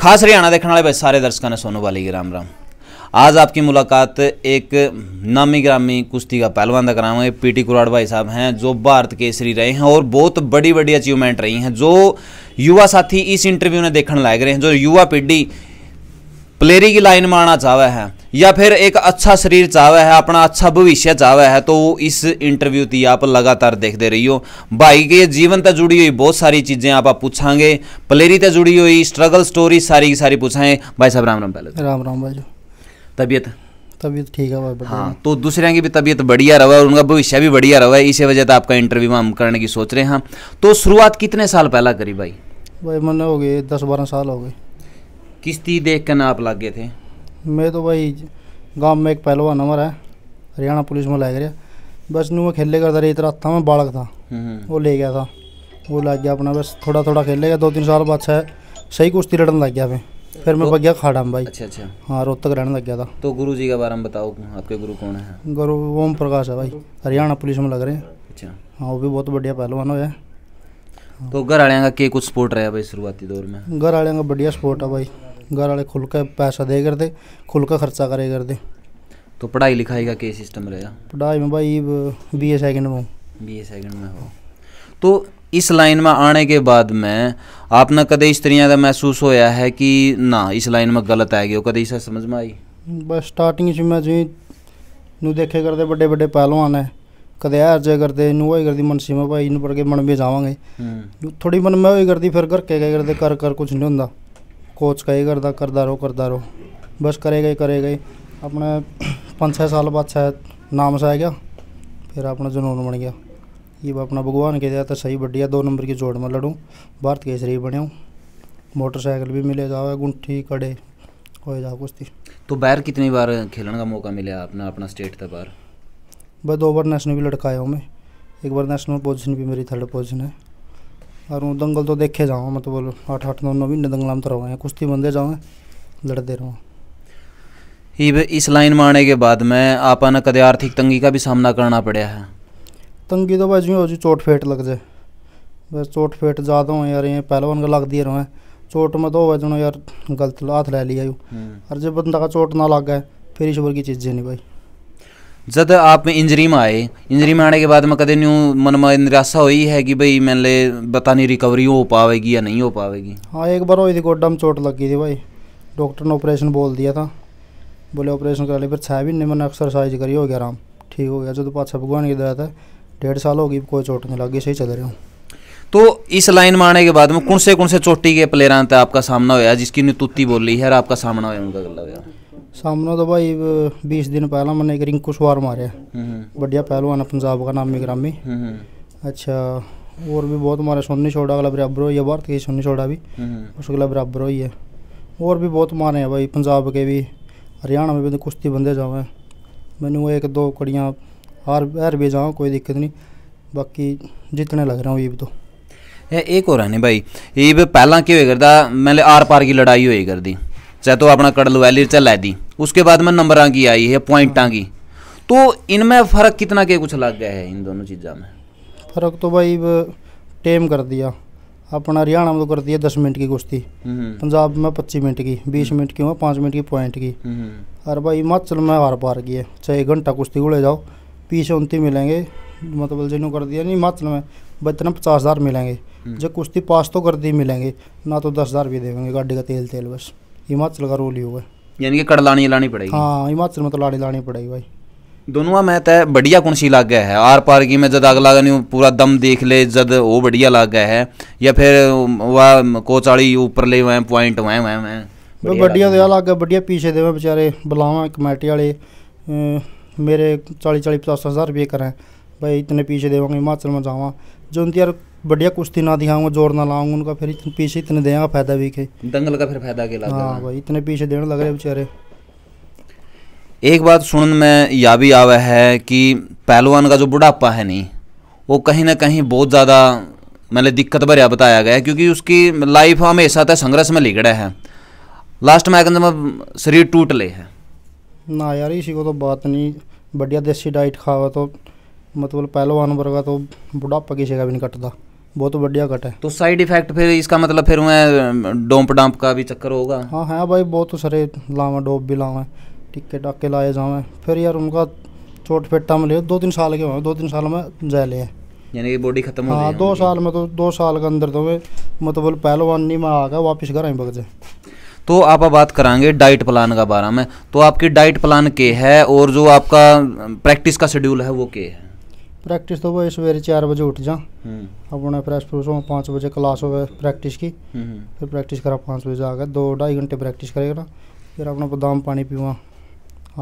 खास हरियाणा देखने वाले भाई सारे दर्शकों ने सोनू वाली की राम राम आज आपकी मुलाकात एक नामी ग्रामी कुश्ती का पहलवान का नाम है पीटी कुराड़ भाई साहब हैं जो भारत केसरी रहे हैं और बहुत बड़ी बड़ी अचीवमेंट रही हैं जो युवा साथी इस इंटरव्यू ने देखने लायक रहे हैं जो युवा पीढ़ी प्लेयरी की लाइन में आना चाहे है या फिर एक अच्छा शरीर चाहे है अपना अच्छा भविष्य चाहवे है तो इस इंटरव्यू की आप लगातार देखते दे रही हो भाई के जीवन से जुड़ी हुई बहुत सारी चीज़ें आप पूछांगे प्लेयरी से जुड़ी हुई स्ट्रगल स्टोरी सारी की सारी पूछाएं भाई साहब राम राम पहले राम राम भाई तबीयत तबीयत ठीक है भाई हाँ तो दूसरे की भी तबीयत बढ़िया रहा है और उनका भविष्य भी बढ़िया रहा है इसी वजह से आपका इंटरव्यू हम करने की सोच रहे हैं तो शुरुआत कितने साल पहला करी भाई भाई मैंने हो गए दस बारह साल हो गए किस तीर देख कर आप लग गए थे मैं तो भाई गांव में एक पहलवान हमारा है हरियाणा पुलिस में लग गया बस नू खेले करता रही रात था मैं बालक था हम्म, हम्म। वो ले गया था वो लग गया अपना बस थोड़ा थोड़ा खेलेगा दो तीन साल बाद सही कुश्ती लड़न लग गया मैं फिर मैं तो- बग गया खाड़ा में भाई अच्छा अच्छा हाँ रोहतक रहने लग गया था तो गुरु जी के बारे में बताओ आपके गुरु कौन है गुरु ओम प्रकाश है भाई हरियाणा पुलिस में लग रहे हैं अच्छा हाँ वो भी बहुत बढ़िया पहलवान है तो घर वाले का के कुछ सपोर्ट रहा भाई शुरुआती दौर में घर वाले का बढ़िया सपोर्ट है भाई घर वाले खुल के पैसा दे करते खुल का खर्चा करे कर दे तो पढ़ाई लिखाई का क्या सिस्टम रहेगा पढ़ाई में भाई बी ए सेकेंड में हूँ बी ए सेकेंड में हो तो इस लाइन में आने के बाद में आपने कदे इस का महसूस होया है कि ना इस लाइन में गलत आ गई कदे इसे समझ में आई बस स्टार्टिंग से मैं जी नू देखे करते बड़े बड़े पहलवान है ਕਦੇ ਆ ਅਰਜ਼ੇ ਕਰਦੇ ਨੂੰ ਹੋਈ ਕਰਦੀ ਮਨ ਸੀਮਾ ਭਾਈ ਨੂੰ ਪੜ ਕੇ ਮਨ ਵਿੱਚ ਜਾਵਾਂਗੇ ਥੋੜੀ ਮਨ ਮੈਂ ਹੋਈ ਕਰਦੀ ਫਿਰ ਘਰ ਕੇ ਗਏ ਕਰਦੇ ਕਰ ਕਰ ਕੁਝ ਨਹੀਂ कोच का ही करदा करता रहो करदा रहो बस करे गए करे गए अपने पाँच छः साल बाद शायद नाम से आ गया फिर अपना जुनून बन गया ये अपना भगवान के दिया तो सही बढ़िया दो नंबर की जोड़ में लड़ूँ भारत के शरीर बने मोटरसाइकिल भी मिले जाओ गुंठी कड़े हो जाओ कुश्ती तो बाहर कितनी बार खेलने का मौका मिला अपना अपना स्टेट था बाहर बस दो बार नेशनल भी लड़का आया हूँ मैं एक बार नेशनल पोजिशन भी मेरी थर्ड पोजिशन है और दंगल तो देखे जाओ मतलब बोलो आठ आठ नौ नौ महीने दंगल में तो रहो कुश्ती बंदे जाओ लड़ते रहो इस लाइन में आने के बाद में आपा ने कदे आर्थिक तंगी का भी सामना करना पड़ा है तंगी तो भाई जो जी चोट फेट लग जाए बस चोट फेट ज़्यादा हो यार ये पहलवान का लग दिए रहो चोट में तो जो यार गलत हाथ ले लिया हम्म। और जब बंदा का चोट ना लग गए फिर ईश्वर की चीज़ें नहीं भाई जद आप इंजरी में आए इंजरी में आने के बाद में कद न्यू मन में निराशा हुई है कि भाई मैंने पता नहीं रिकवरी हो पाएगी या नहीं हो पाएगी हाँ एक बार हुई थी चोट लग गई थी भाई डॉक्टर ने ऑपरेशन बोल दिया था बोले ऑपरेशन करा लिया फिर छः महीने मैंने एक्सरसाइज करी हो गया आराम ठीक हो गया जो तो पाछा भगवान की दया था डेढ़ साल हो गई कोई चोट नहीं लग गई सही चल रहे हो तो इस लाइन में आने के बाद में कौन से कौन से चोटी के प्लेयर आपका सामना होया जिसकी नुतुत्ती बोली है और आपका सामना हुआ उनका गला हुआ सामने तो भाई बीस दिन पहला मैंने एक रिंकू सवार मारे हम्म। बढ़िया पहलवान है पंजाब का नामी ग्रामी हम्म। अच्छा और भी बहुत मारे सोनी छोड़ा अगला बराबर हो है भारत के सोनी छोड़ा भी हम्म। उस अगला बराबर हुई है और भी बहुत मारे हैं भाई पंजाब के भी हरियाणा में भी तो कुश्ती बंदे जावे मैंने वो एक दो कड़ियाँ हर हार भी जाऊँ कोई दिक्कत नहीं बाकी जितने लग रहा हूँ तो। ये तो एक हो रहा नहीं भाई ईब पहला क्यों करता मतलब आर पार की लड़ाई होई चाहे तो अपना कड़ल वैली चाहे लैदी उसके बाद में नंबर की आई है पॉइंटा की तो इनमें फ़र्क कितना के कुछ लग गया है इन दोनों चीज़ों में फ़र्क तो भाई टेम कर दिया अपना हरियाणा में तो कर दिया दस मिनट की कुश्ती हम्म। पंजाब में पच्चीस मिनट की बीस मिनट की पाँच मिनट की पॉइंट की हम्म। और भाई हिमाचल में हर पार की है चाहे घंटा कुश्ती को जाओ पीछे उनती मिलेंगे मतलब जिन्होंने कर दिया नहीं हिमाचल में बचना पचास हज़ार मिलेंगे हम्म। जब कुश्ती पास तो कर दी मिलेंगे ना तो दस हज़ार भी देंगे गाड़ी का तेल तेल बस हिमाचल का रोल ही होगा यानी कि कड़ लानी लानी पड़ेगी हाँ हिमाचल में तो लाड़ी लानी पड़ेगी भाई दोनों में तो बढ़िया कुणसी लाग गया है आर पार की में जद आग नहीं पूरा दम देख ले जद वो बढ़िया लाग गया है या फिर वह कोचाड़ी ऊपर ले हुए पॉइंट हुए हुए हैं बढ़िया तो लाग बढ़िया पीछे देवे बेचारे बुलावा कमेटी वाले मेरे चाली चाली पचास हज़ार रुपये करें भाई इतने पीछे देवांगे हिमाचल में जावा जो यार बढ़िया कुश्ती ना दिखाऊंगा जोर ना लाऊंगा उनका फिर इतने पीछे इतने देगा फायदा भी के दंगल का फिर फायदा के हाँ भाई इतने पीछे देने लग रहे बेचारे एक बात सुन में यह भी आवे है कि पहलवान का जो बुढ़ापा है नहीं वो कहीं ना कहीं बहुत ज़्यादा मैंने दिक्कत भरिया बताया गया है क्योंकि उसकी लाइफ हमेशा तो संघर्ष में लिगड़ा है लास्ट में कहते शरीर टूट ले है ना यार इसी को तो बात नहीं बढ़िया देसी डाइट खावा तो मतलब पहलवान वर्गा तो बुढ़ापा किसी का भी नहीं कटता बहुत बढ़िया कट है तो साइड इफेक्ट फिर इसका मतलब फिर मैं डोंप डांप का भी चक्कर होगा हाँ हाँ भाई बहुत सारे लावा डोप भी लावा टिक्के टाके लाए जावे फिर यार उनका चोट फेटा में ले दो तीन साल के हुए दो तीन साल में जा ले यानी कि बॉडी खत्म हो हाँ दो साल में तो दो साल के अंदर तो वे मतलब पहलवानी में आ गया वापिस घर आई बगजे जाए तो आप बात करेंगे डाइट प्लान का बारे में तो आपकी डाइट प्लान के है और जो आपका प्रैक्टिस का शेड्यूल है वो के है प्रैक्टिस तो भाई सवेरे चार बजे उठ जा हम्म। अपने फ्रेश फ्रूश हो पाँच बजे क्लास हो प्रैक्टिस की हम्म, हम्म। फिर प्रैक्टिस करा पाँच बजे आकर दो ढाई घंटे प्रैक्टिस करेगा फिर अपना बदम पानी पीवा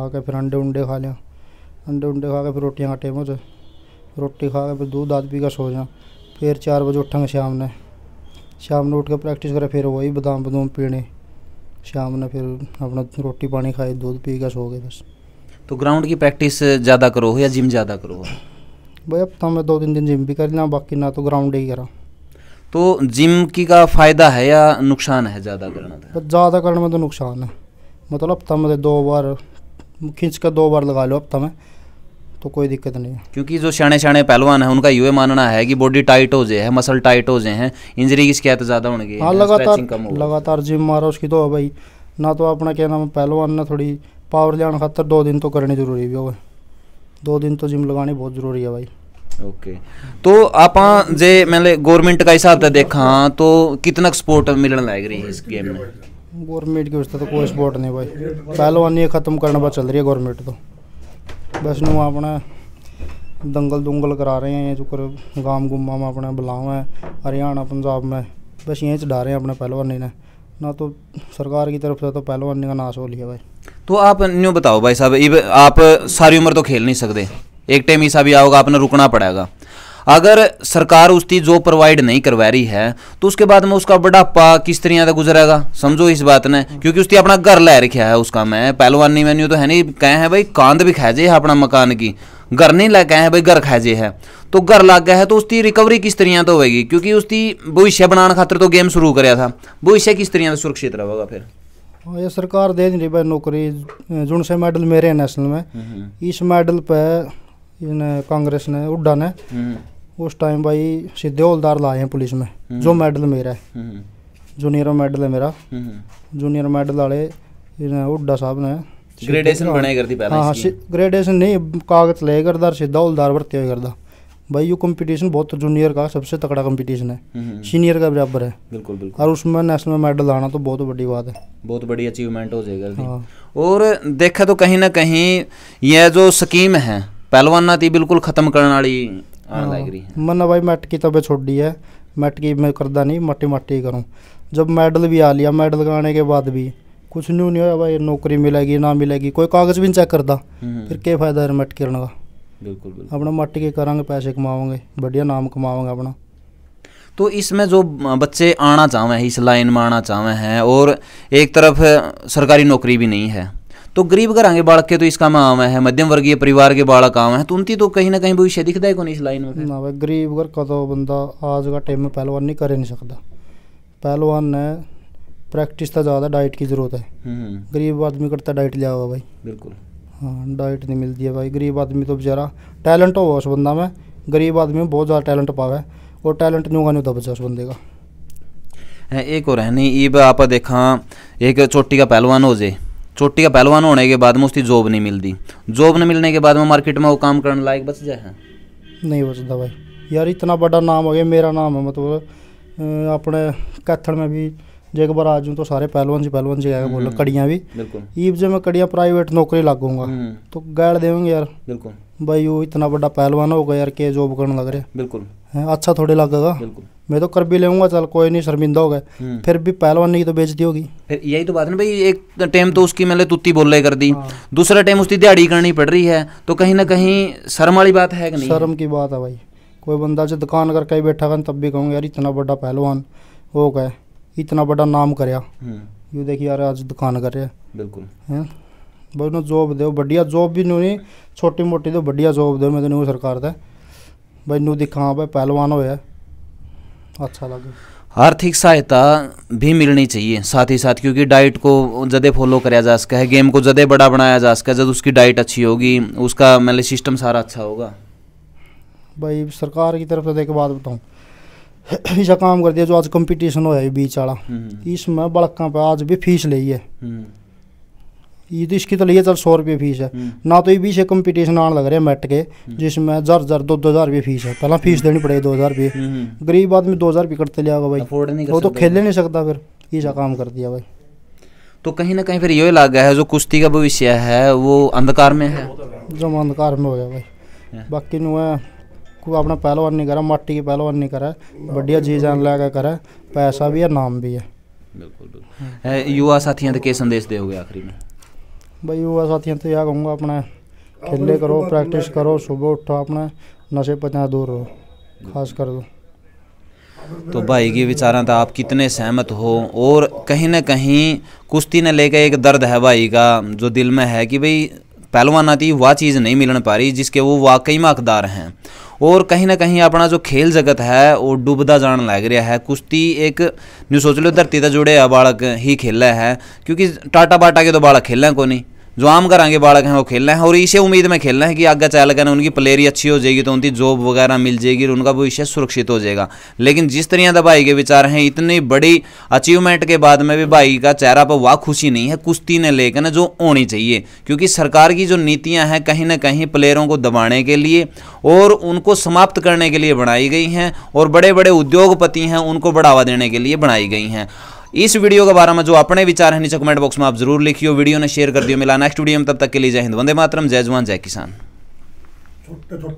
आके फिर अंडे उंडे खा लिया अंडे उंडे खा के फिर रोटियाँ का टाइम रोटी खा के फिर दूध आध पी कर सो जा फिर चार बजे उठेंगे शाम ने शाम ने उठ के प्रैक्टिस करें फिर वही बदम बदूम पीने शाम ने फिर अपना रोटी पानी खाई दूध पी के सो गए बस तो ग्राउंड की प्रैक्टिस ज़्यादा करो या जिम ज़्यादा करो भाई अब तो मैं दो तीन दिन जिम भी कर लिया बाकी ना तो ग्राउंड ही करा तो जिम की का फ़ायदा है या नुकसान है ज़्यादा करना तो? ज़्यादा करने में तो नुकसान है मतलब हफ्ता तो में दो बार खींच कर दो बार लगा लो हफ्ता तो में तो कोई दिक्कत नहीं है क्योंकि जो सियाने सियाने पहलवान है उनका यू मानना है कि बॉडी टाइट हो जाए है मसल टाइट हो जाए हैं इंजरी की शिकायत ज़्यादा होने की हाँ लगातार लगातार जिम मारो उसकी तो भाई ना तो अपना कहना पहलवान ने थोड़ी पावर लेने खातर दो दिन तो करनी जरूरी भी हो दो दिन तो जिम लगाने बहुत जरूरी है भाई ओके तो आप जे मैं गवर्नमेंट का हिसाब से देखा तो कितना सपोर्ट मिलने लायक रही है इस गेम में गवर्नमेंट की उससे तो कोई सपोर्ट नहीं भाई पहलवानी खत्म करने पर चल रही है गवर्नमेंट तो बस नु अपना दंगल दुंगल करा रहे हैं जो कर गाँव गुम्मा में अपने बुलाव है हरियाणा पंजाब में बस यहीं चढ़ा रहे हैं अपने पहलवानी ने ना तो सरकार की तरफ से तो पहलवानी का नाश हो लिया भाई तो आप न्यू बताओ भाई साहब इब आप सारी उम्र तो खेल नहीं सकते एक टाइम ईसा भी आओगा आपने रुकना पड़ेगा अगर सरकार उस चीज़ जो प्रोवाइड नहीं करवा रही है तो उसके बाद में उसका बुढ़ापा किस तरह तक गुजरेगा समझो इस बात ने क्योंकि उसकी अपना घर लै रखा है उसका मैं पहलवानी मेन्यू तो है नहीं कहे हैं भाई कांध भी जे है अपना मकान की घर नहीं लग गए हैं भाई घर खाजे है तो घर लग गया है तो उसकी रिकवरी किस तरह तो होगी क्योंकि उसकी भविष्य बनाने खातर तो गेम शुरू कराया था भविष्य किस तरह से सुरक्षित रहेगा फिर हाँ, ये सरकार दे रही भाई नौकरी जून से मेडल मेरे नेशनल में हम्म, हम्म। इस मेडल पे कांग्रेस ने उड्डा ने हम्म। उस टाइम भाई सीधे हौलदार लाए हैं पुलिस में जो मेडल मेरा है जूनियर मेडल है मेरा जूनियर मेडल वाले हुड्डा साहब ने ग्रेडेशन बनाई करती पहले हाँ ग्रेडेशन नहीं कागज ले करदा सीधा हौलदार भर्ती हो करदा भाई ये कंपटीशन बहुत जूनियर का सबसे तगड़ा कंपटीशन है सीनियर हम्म, हम्म। का बराबर है बिल्कुल बिल्कुल और उसमें नेशनल मेडल आना तो बहुत बड़ी बात है बहुत बड़ी अचीवमेंट हो जाएगा हाँ। और देखा तो कहीं ना कहीं यह जो स्कीम है पहलवान ना थी बिल्कुल ख़त्म करने वाली हाँ। मैंने भाई मैट की तबे छोड़ दी है मैट की मैं करदा नहीं मट्टी मट्टी करूँ जब मेडल भी आ लिया मेडल आने के बाद भी कुछ न्यू नहीं हुआ भाई नौकरी मिलेगी ना मिलेगी कोई कागज़ भी नहीं चेक करता हम्म। फिर क्या फ़ायदा है मैट करने का बिल्कुल ਬਿਲਕੁਲ ਆਪਣਾ ਮੱਟ ਕੇ ਕਰਾਂਗੇ ਪੈਸੇ ਕਮਾਵਾਂਗੇ ਵਧੀਆ ਨਾਮ ਕਮਾਵਾਂगे अपना तो इसमें जो बच्चे आना चाहें इस लाइन में आना चाहें हैं और एक तरफ सरकारी नौकरी भी नहीं है तो गरीब घर के बालक के तो इसका में आवे है मध्यम वर्गीय परिवार के बालक आवे हैं तो उनती तो कहीं ना कहीं भविष्य दिखता है कौन इस लाइन में ना भाई गरीब घर का तो बंदा आज का टाइम में पहलवान नहीं कर नहीं सकता पहलवान ने प्रैक्टिस तो ज़्यादा डाइट की ज़रूरत है हम्म। गरीब आदमी करता डाइट लिया हुआ भाई बिल्कुल हाँ डाइट नहीं मिलती है भाई गरीब आदमी तो बेचारा टैलेंट हो उस बंदा में गरीब आदमी में बहुत ज़्यादा टैलेंट पावे और टैलेंट नहीं होगा नहीं होता बच्चा उस बंदे का एक और है नहीं ईब आप देखा एक चोटी का पहलवान हो जाए चोटी का पहलवान होने के बाद में उसकी जॉब नहीं मिलती जॉब नहीं मिलने के बाद में मार्केट में वो काम करने लायक बच जाए नहीं बचता भाई यार इतना बड़ा नाम हो गया मेरा नाम है मतलब अपने कैथल में भी जे एक बार आज तो सारे पहलवान जी पहलवान जी आएगा बोला कड़ियाँ भी ईब जो मैं कड़ियाँ प्राइवेट नौकरी लागूंगा तो गाड़ देंगे यार बिल्कुल भाई वो इतना बड़ा पहलवान होगा यार के जॉब करने लग रहे बिल्कुल अच्छा थोड़े लगेगा मैं तो कर भी लेऊंगा चल कोई नहीं शर्मिंदा होगा फिर भी पहलवान की तो बेचती होगी फिर यही तो बात है भाई एक टाइम तो उसकी मैंने तुत्ती बोले कर दी दूसरा टाइम उसकी दिहाड़ी करनी पड़ रही है तो कहीं ना कहीं शर्म वाली बात है नहीं शर्म की बात है भाई कोई बंदा जो दुकान करके बैठा कर तब भी कहूँगा यार इतना बड़ा पहलवान हो क्या इतना बड़ा नाम करया हम्म। यू देखिए यार आज दुकान कर रहे बिल्कुल हैं बस जॉब दो बढ़िया जॉब भी नहीं छोटी मोटी तो बढ़िया जॉब दो मैं तो सरकार दे भाई नू दिखा भाई पहलवान होया अच्छा लगे आर्थिक सहायता भी मिलनी चाहिए साथ ही साथ क्योंकि डाइट को ज़्यादा फॉलो कराया जा सका है गेम को ज़्यादा बड़ा बनाया जा सका है जब उसकी डाइट अच्छी होगी उसका मतलब सिस्टम सारा अच्छा होगा भाई सरकार की तरफ से तो एक बात बताऊँ ऐसा काम कर दिया जो आज कंपटीशन होया बीच वाला हम्म। इसमें बड़का पे आज भी फीस ली है हम्म। ये तो इसकी तो लिए चल सौ रुपये फीस है हम्म। ना तो ये बीच से कंपटीशन आने लग रहे हैं मेट के जिसमें हजार हजार दो दो हज़ार रुपये फीस है पहला फीस देनी पड़ेगी दो हज़ार रुपये गरीब आदमी दो हज़ार रुपये करते लिया भाई वो तो खेल नहीं सकता फिर ऐसा काम कर दिया भाई तो कहीं ना कहीं फिर ये लागा है जो कुश्ती का भविष्य है वो अंधकार में है जो अंधकार में हो गया भाई हाँ। बाकी अपना आपने पहलवान नहीं करा माटी की पहलवान नहीं करा बढ़िया जी जान लगा पैसा भी है नाम भी है युवा साथियों के संदेश दोगे आखिरी में भाई युवा साथियों तो यह कहूँगा अपने खेले करो प्रैक्टिस करो सुबह उठो अपने नशे पचा दूर रहो खास कर दो तो भाई की विचारा था आप कितने सहमत हो और कहीं ना कहीं कुश्ती ने लेकर एक दर्द है भाई का जो दिल में है कि भाई पहलवाना की वह चीज़ नहीं मिलन पा रही जिसके वो वाकई में हकदार हैं और कहीं ना कहीं अपना जो खेल जगत है वो डूबदा जान लग रहा है कुश्ती एक जो सोच लो धरती का जुड़े बालक ही खेला है क्योंकि टाटा बाटा के तो बालक खेलें को नहीं जो आम घर के बालक हैं वो खेलना है और इसे उम्मीद में खेलना है कि आगे चालक है उनकी प्लेयरी अच्छी हो जाएगी तो उनकी जॉब वगैरह मिल जाएगी और उनका भविष्य सुरक्षित हो जाएगा लेकिन जिस तरह भाई के विचार हैं इतनी बड़ी अचीवमेंट के बाद में भी भाई का चेहरा पर वाह खुशी नहीं है कुश्ती ने लेकर जो होनी चाहिए क्योंकि सरकार की जो नीतियाँ हैं कहीं ना कहीं प्लेयरों को दबाने के लिए और उनको समाप्त करने के लिए बनाई गई हैं और बड़े बड़े उद्योगपति हैं उनको बढ़ावा देने के लिए बनाई गई हैं इस वीडियो के बारे में जो अपने विचार हैं नीचे कमेंट बॉक्स में आप जरूर लिखियो वीडियो ने शेयर कर दियो मिला नेक्स्ट वीडियो में तब तक के लिए जय हिंद वंदे मातरम जय जवान जय किसान